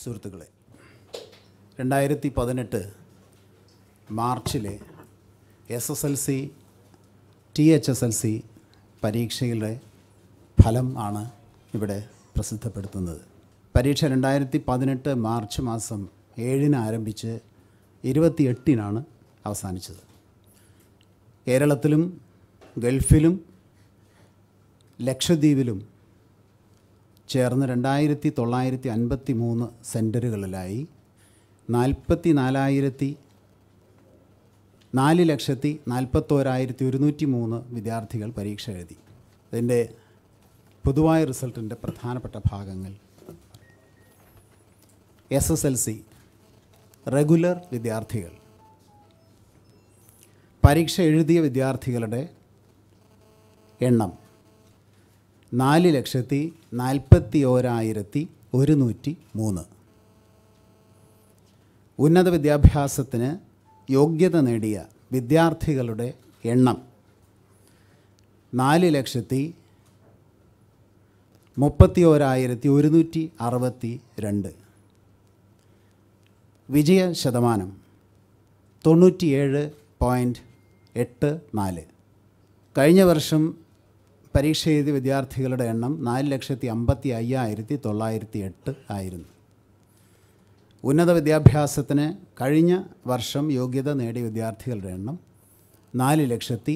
സുഹൃത്തുക്കളെ രണ്ടായിരത്തി പതിനെട്ട് മാർച്ചിലെ S S L C T H S L C പരീക്ഷയുടെ ഫലം ആണ് ഇവിടെ പ്രസിദ്ധപ്പെടുത്തുന്നത് പരീക്ഷ രണ്ടായിരത്തി പതിനെട്ട് മാർച്ച് മാസം ഏഴിന് ആരംഭിച്ച് ഇരുപത്തി എട്ടിനാണ് അവസാനിച്ചത് കേരളത്തിലും ഗൾഫിലും ലക്ഷദ്വീപിലും ചേർന്ന് രണ്ടായിരത്തി തൊള്ളായിരത്തി അൻപത്തി മൂന്ന് സെൻറ്ററുകളിലായി നാൽപ്പത്തി നാലായിരത്തി നാല് ലക്ഷത്തി നാൽപ്പത്തോരായിരത്തി ഒരുന്നൂറ്റി മൂന്ന് വിദ്യാർത്ഥികൾ പരീക്ഷ എഴുതി അതിൻ്റെ പൊതുവായ റിസൾട്ടിൻ്റെ പ്രധാനപ്പെട്ട ഭാഗങ്ങൾ S S L C regular വിദ്യാർത്ഥികൾ പരീക്ഷ എഴുതിയ വിദ്യാർത്ഥികളുടെ എണ്ണം നാല് ലക്ഷത്തി നാൽപ്പത്തി ഓരായിരത്തി ഒരുന്നൂറ്റി മൂന്ന് ഉന്നത വിദ്യാഭ്യാസത്തിന് യോഗ്യത നേടിയ വിദ്യാർത്ഥികളുടെ എണ്ണം നാല് ലക്ഷത്തി മുപ്പത്തി ഓരായിരത്തി ഒരുന്നൂറ്റി അറുപത്തി രണ്ട് വിജയ ശതമാനം തൊണ്ണൂറ്റിയേഴ് പോയിൻറ്റ് എട്ട് നാല് കഴിഞ്ഞ വർഷം പരീക്ഷ എഴുതിയ വിദ്യാർത്ഥികളുടെ എണ്ണം നാല് ലക്ഷത്തി അമ്പത്തി അയ്യായിരത്തി തൊള്ളായിരത്തി എട്ട് ആയിരുന്നു ഉന്നത വിദ്യാഭ്യാസത്തിന് കഴിഞ്ഞ വർഷം യോഗ്യത നേടിയ വിദ്യാർത്ഥികളുടെ എണ്ണം നാല് ലക്ഷത്തി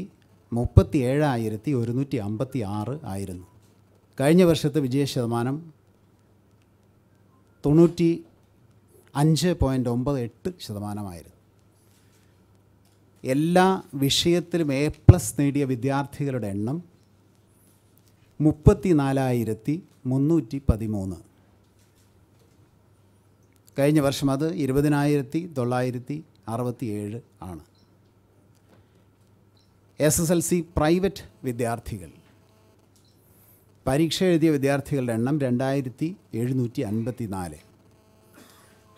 മുപ്പത്തി ഏഴായിരത്തി ഒരുന്നൂറ്റി അമ്പത്തി ആറ് ആയിരുന്നു കഴിഞ്ഞ വർഷത്തെ വിജയ ശതമാനം തൊണ്ണൂറ്റി അഞ്ച് പോയിൻ്റ് ഒമ്പത് എട്ട് ശതമാനമായിരുന്നു എല്ലാ വിഷയത്തിലും എ പ്ലസ് നേടിയ വിദ്യാർത്ഥികളുടെ എണ്ണം മുപ്പത്തി നാലായിരത്തി മുന്നൂറ്റി പതിമൂന്ന് കഴിഞ്ഞ വർഷം അത് ഇരുപതിനായിരത്തി തൊള്ളായിരത്തി അറുപത്തി ഏഴ് ആണ് S S L C private വിദ്യാർത്ഥികൾ പരീക്ഷ എഴുതിയ വിദ്യാർത്ഥികളുടെ എണ്ണം രണ്ടായിരത്തി എഴുന്നൂറ്റി അൻപത്തി നാല്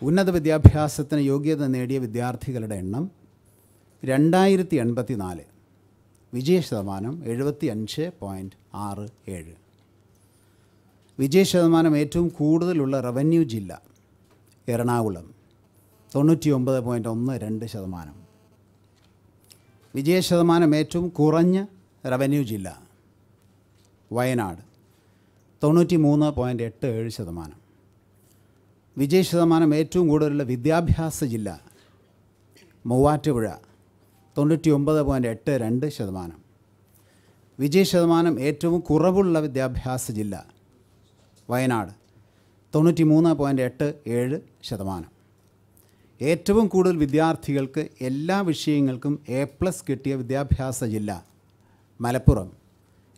ഉന്നത വിദ്യാഭ്യാസത്തിന് യോഗ്യത നേടിയ വിദ്യാർത്ഥികളുടെ എണ്ണം രണ്ടായിരത്തി എൺപത്തി നാല് വിജയ ശതമാനം എഴുപത്തി അഞ്ച് പോയിൻറ്റ് ആറ് ഏഴ് വിജയ ശതമാനം ഏറ്റവും കൂടുതലുള്ള റവന്യൂ ജില്ല എറണാകുളം തൊണ്ണൂറ്റി ഒമ്പത് പോയിൻറ്റ് ഒന്ന് രണ്ട് ശതമാനം വിജയ ശതമാനം ഏറ്റവും കുറഞ്ഞ റവന്യൂ ജില്ല വയനാട് തൊണ്ണൂറ്റി മൂന്ന് പോയിൻറ്റ് എട്ട് ഏഴ് ശതമാനം വിജയ ശതമാനം ഏറ്റവും കൂടുതലുള്ള വിദ്യാഭ്യാസ ജില്ല മൂവാറ്റുപുഴ തൊണ്ണൂറ്റി ഒമ്പത് പോയിൻറ്റ് എട്ട് രണ്ട് ശതമാനം വിജയ ശതമാനം ഏറ്റവും കുറവുള്ള വിദ്യാഭ്യാസ ജില്ല വയനാട് തൊണ്ണൂറ്റി മൂന്ന് പോയിൻറ്റ് എട്ട് ഏഴ് ശതമാനം ഏറ്റവും കൂടുതൽ വിദ്യാർത്ഥികൾക്ക് എല്ലാ വിഷയങ്ങൾക്കും എ പ്ലസ് കിട്ടിയ വിദ്യാഭ്യാസ ജില്ല മലപ്പുറം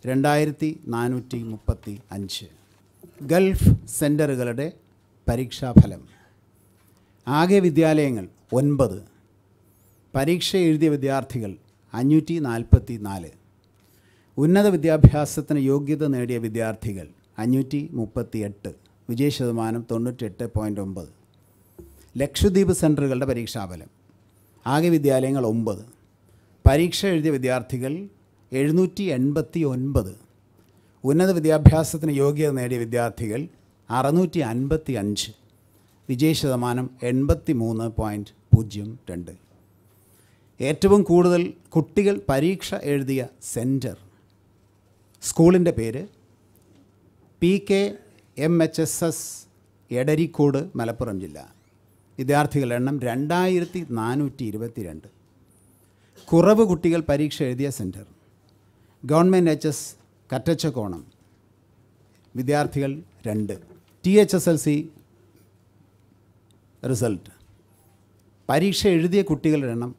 രണ്ടായിരത്തി നാനൂറ്റി മുപ്പത്തി അഞ്ച് ഗൾഫ് സെൻറ്ററുകളുടെ പരീക്ഷാഫലം ആകെ വിദ്യാലയങ്ങൾ ഒൻപത് പരീക്ഷ എഴുതിയ വിദ്യാർത്ഥികൾ അഞ്ഞൂറ്റി നാൽപ്പത്തി നാല് ഉന്നത വിദ്യാഭ്യാസത്തിന് യോഗ്യത നേടിയ വിദ്യാർത്ഥികൾ അഞ്ഞൂറ്റി മുപ്പത്തി എട്ട് വിജയ ശതമാനം തൊണ്ണൂറ്റെട്ട് പോയിൻ്റ് ഒമ്പത് ലക്ഷദ്വീപ് സെൻറ്ററുകളുടെ പരീക്ഷാഫലം ആകെ വിദ്യാലയങ്ങൾ ഒമ്പത് പരീക്ഷ എഴുതിയ വിദ്യാർത്ഥികൾ എഴുന്നൂറ്റി എൺപത്തി ഒൻപത് ഉന്നത വിദ്യാഭ്യാസത്തിന് യോഗ്യത നേടിയ വിദ്യാർത്ഥികൾ അറുന്നൂറ്റി അൻപത്തി അഞ്ച് വിജയ ശതമാനം എൺപത്തി മൂന്ന് പോയിൻറ്റ് പൂജ്യം രണ്ട് ഏറ്റവും കൂടുതൽ കുട്ടികൾ പരീക്ഷ എഴുതിയ സെൻറ്റർ സ്കൂളിൻ്റെ പേര് P K M H S S Edarikode Malappuram ജില്ല വിദ്യാർത്ഥികളുടെ എണ്ണം രണ്ടായിരത്തി നാനൂറ്റി ഇരുപത്തി രണ്ട് കുറവ് കുട്ടികൾ പരീക്ഷ എഴുതിയ centre government H S Kattachakkonam വിദ്യാർത്ഥികൾ രണ്ട് T H S L C result പരീക്ഷ എഴുതിയ കുട്ടികളുടെ എണ്ണം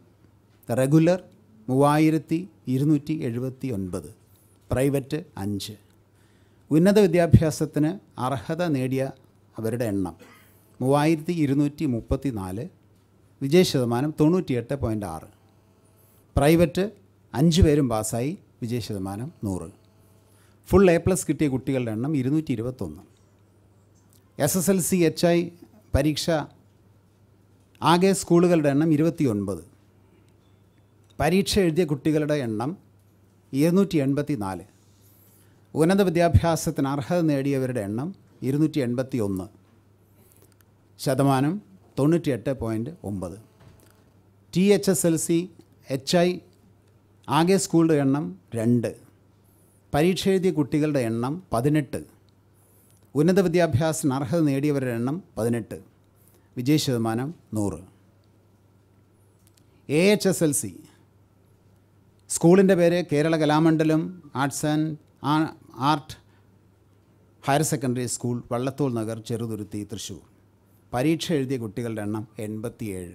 റെഗുലർ മൂവായിരത്തി ഇരുന്നൂറ്റി എഴുപത്തി ഒൻപത് പ്രൈവറ്റ് അഞ്ച് ഉന്നത വിദ്യാഭ്യാസത്തിന് അർഹത നേടിയ അവരുടെ എണ്ണം മൂവായിരത്തി ഇരുന്നൂറ്റി മുപ്പത്തി നാല് വിജയശതമാനം തൊണ്ണൂറ്റിയെട്ട് പോയിൻ്റ് ആറ് പ്രൈവറ്റ് അഞ്ച് പേരും പാസ്സായി വിജയശതമാനം നൂറ് ഫുൾ എ പ്ലസ് കിട്ടിയ കുട്ടികളുടെ എണ്ണം ഇരുന്നൂറ്റി ഇരുപത്തൊന്ന് S S L C H I പരീക്ഷ ആകെ സ്കൂളുകളുടെ എണ്ണം ഇരുപത്തി ഒൻപത് പരീക്ഷ എഴുതിയ കുട്ടികളുടെ എണ്ണം ഇരുന്നൂറ്റി എൺപത്തി നാല് ഉന്നത വിദ്യാഭ്യാസത്തിന് അർഹത നേടിയവരുടെ എണ്ണം ഇരുന്നൂറ്റി എൺപത്തി ഒന്ന് ശതമാനം തൊണ്ണൂറ്റിയെട്ട് പോയിൻറ്റ് ഒമ്പത് T H S L C H I ആകെ സ്കൂളുടെ എണ്ണം രണ്ട് പരീക്ഷ എഴുതിയ കുട്ടികളുടെ എണ്ണം പതിനെട്ട് ഉന്നത വിദ്യാഭ്യാസത്തിന് അർഹത നേടിയവരുടെ എണ്ണം പതിനെട്ട് വിജയ ശതമാനം നൂറ് A H S L C സ്കൂളിൻ്റെ പേര് Kerala Kalamandalam arts and art higher secondary school Vallathol Nagar Cheruthuruthy Thrissur പരീക്ഷ എഴുതിയ കുട്ടികളുടെ എണ്ണം എൺപത്തിയേഴ്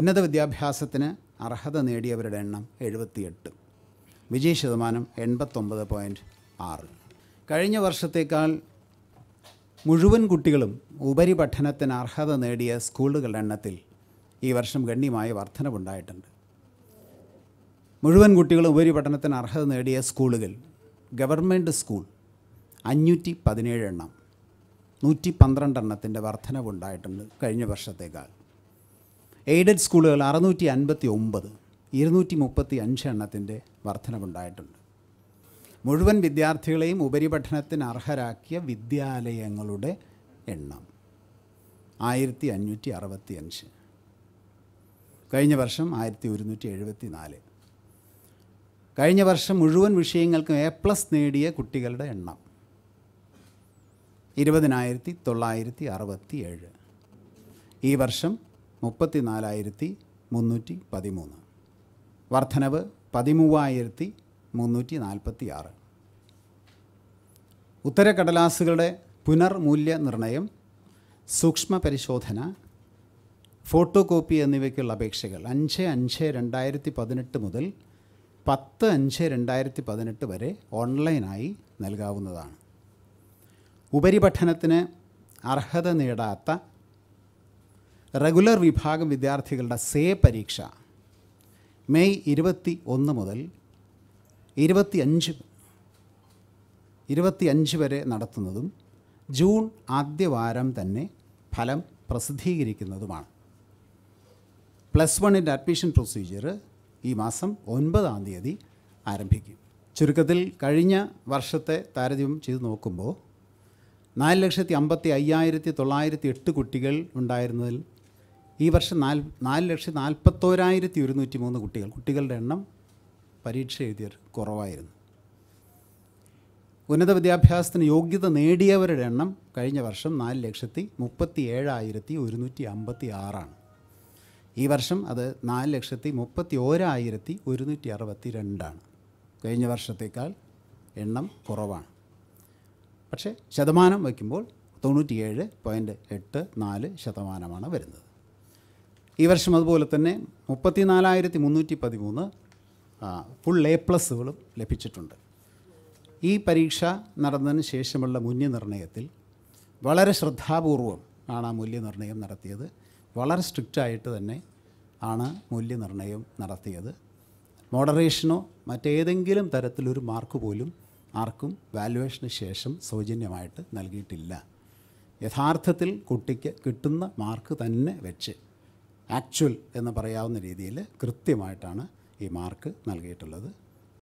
ഉന്നത വിദ്യാഭ്യാസത്തിന് അർഹത നേടിയവരുടെ എണ്ണം എഴുപത്തിയെട്ട് വിജയ ശതമാനം എൺപത്തൊമ്പത് പോയിൻറ്റ് ആറ് കഴിഞ്ഞ വർഷത്തേക്കാൾ മുഴുവൻ കുട്ടികളും ഉപരിപഠനത്തിന് അർഹത നേടിയ സ്കൂളുകളുടെ എണ്ണത്തിൽ ഈ വർഷം ഗണ്യമായ വർധനവുണ്ടായിട്ടുണ്ട് മുഴുവൻ കുട്ടികളും ഉപരിപഠനത്തിന് അർഹത നേടിയ സ്കൂളുകൾ ഗവൺമെൻറ് സ്കൂൾ അഞ്ഞൂറ്റി പതിനേഴ് എണ്ണം നൂറ്റി പന്ത്രണ്ട് എണ്ണത്തിൻ്റെ വർധനവുണ്ടായിട്ടുണ്ട് കഴിഞ്ഞ വർഷത്തേക്കാൾ എയ്ഡഡ് സ്കൂളുകൾ അറുന്നൂറ്റി അൻപത്തി ഒമ്പത് ഇരുന്നൂറ്റി മുപ്പത്തി അഞ്ച് എണ്ണത്തിൻ്റെ വർധനവുണ്ടായിട്ടുണ്ട് മുഴുവൻ വിദ്യാർത്ഥികളെയും ഉപരിപഠനത്തിന് അർഹരാക്കിയ വിദ്യാലയങ്ങളുടെ എണ്ണം ആയിരത്തി അഞ്ഞൂറ്റി അറുപത്തി അഞ്ച് കഴിഞ്ഞ വർഷം ആയിരത്തി ഒരുന്നൂറ്റി എഴുപത്തി നാല് കഴിഞ്ഞ വർഷം മുഴുവൻ വിഷയങ്ങൾക്കും എ പ്ലസ് നേടിയ കുട്ടികളുടെ എണ്ണം ഇരുപതിനായിരത്തി തൊള്ളായിരത്തി അറുപത്തി ഏഴ് ഈ വർഷം മുപ്പത്തി നാലായിരത്തി മുന്നൂറ്റി പതിമൂന്ന് വർധനവ് പതിമൂവായിരത്തി മുന്നൂറ്റി നാൽപ്പത്തി ആറ് ഉത്തരക്കടലാസുകളുടെ പുനർമൂല്യനിർണയം സൂക്ഷ്മ പരിശോധന ഫോട്ടോ കോപ്പി എന്നിവയ്ക്കുള്ള അപേക്ഷകൾ അഞ്ച് അഞ്ച് രണ്ടായിരത്തി പതിനെട്ട് മുതൽ പത്ത് അഞ്ച് രണ്ടായിരത്തി പതിനെട്ട് വരെ ഓൺലൈനായി നൽകാവുന്നതാണ് ഉപരിപഠനത്തിന് അർഹത നേടാത്ത റെഗുലർ വിഭാഗം വിദ്യാർത്ഥികളുടെ സേ പരീക്ഷ മെയ് ഇരുപത്തി ഒന്ന് മുതൽ ഇരുപത്തി അഞ്ച് വരെ നടത്തുന്നതും ജൂൺ ആദ്യവാരം തന്നെ ഫലം പ്രസിദ്ധീകരിക്കുന്നതുമാണ് പ്ലസ് വണ്ണിൻ്റെ അഡ്മിഷൻ പ്രൊസീജിയർ ഈ മാസം ഒൻപതാം തീയതി ആരംഭിക്കും ചുരുക്കത്തിൽ കഴിഞ്ഞ വർഷത്തെ താരതമ്യം ചെയ്ത് നോക്കുമ്പോൾ നാല് ലക്ഷത്തി അമ്പത്തി അയ്യായിരത്തി തൊള്ളായിരത്തി എട്ട് കുട്ടികൾ ഉണ്ടായിരുന്നതിൽ ഈ വർഷം നാല് നാല് ലക്ഷത്തി നാൽപ്പത്തോരായിരത്തി ഒരുന്നൂറ്റി മൂന്ന് കുട്ടികൾ കുട്ടികളുടെ എണ്ണം പരീക്ഷ എഴുതിയവർ കുറവായിരുന്നു ഉന്നത വിദ്യാഭ്യാസത്തിന് യോഗ്യത നേടിയവരുടെ എണ്ണം കഴിഞ്ഞ വർഷം നാല് ലക്ഷത്തി മുപ്പത്തി ഏഴായിരത്തി ഒരുന്നൂറ്റി അമ്പത്തി ആറാണ് ഈ വർഷം അത് നാല് ലക്ഷത്തി മുപ്പത്തി ഓരായിരത്തി ഒരുന്നൂറ്റി അറുപത്തി രണ്ടാണ് കഴിഞ്ഞ വർഷത്തേക്കാൾ എണ്ണം കുറവാണ് പക്ഷേ ശതമാനം വയ്ക്കുമ്പോൾ തൊണ്ണൂറ്റിയേഴ് പോയിൻറ്റ് എട്ട് നാല് ശതമാനമാണ് വരുന്നത് ഈ വർഷം അതുപോലെ തന്നെ മുപ്പത്തി നാലായിരത്തി മുന്നൂറ്റി പതിമൂന്ന് ഫുൾ എ പ്ലസ്സുകളും ലഭിച്ചിട്ടുണ്ട് ഈ പരീക്ഷ നടന്നതിന് ശേഷമുള്ള മൂല്യനിർണ്ണയത്തിൽ വളരെ ശ്രദ്ധാപൂർവം ആണ് ആ മൂല്യനിർണ്ണയം നടത്തിയത് വളരെ സ്ട്രിക്റ്റായിട്ട് തന്നെ ആണ് മൂല്യനിർണ്ണയം നടത്തിയത് മോഡറേഷനോ മറ്റേതെങ്കിലും തരത്തിലൊരു മാർക്ക് പോലും ആർക്കും വാലുവേഷന് ശേഷം സൗജന്യമായിട്ട് നൽകിയിട്ടില്ല യഥാർത്ഥത്തിൽ കുട്ടിക്ക് കിട്ടുന്ന മാർക്ക് തന്നെ വെച്ച് ആക്ച്വൽ എന്ന് പറയാവുന്ന രീതിയിൽ കൃത്യമായിട്ടാണ് ഈ മാർക്ക് നൽകിയിട്ടുള്ളത്